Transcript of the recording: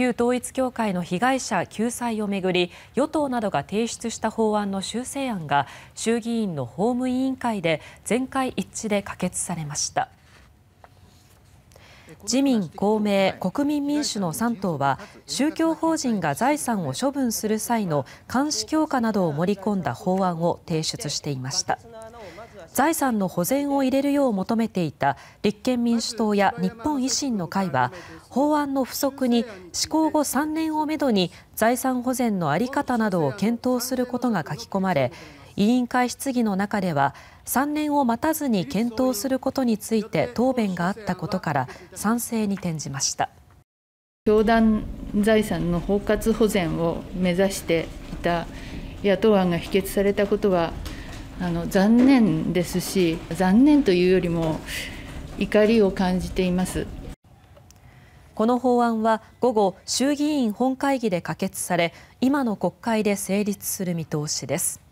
旧統一教会の被害者救済をめぐり与党などが提出した法案の修正案が衆議院の法務委員会で全会一致で可決されました。自民、公明、国民民主の3党は宗教法人が財産を処分する際の監視強化などを盛り込んだ法案を提出していました。財産の保全を入れるよう求めていた立憲民主党や日本維新の会は法案の不足に施行後3年をめどに財産保全の在り方などを検討することが書き込まれ委員会質疑の中では3年を待たずに検討することについて答弁があったことから賛成に転じました。教団財産の包括保全を目指していた野党案が否決されたことはあの残念ですし残念というよりも怒りを感じていますこの法案は午後衆議院本会議で可決され今の国会で成立する見通しです。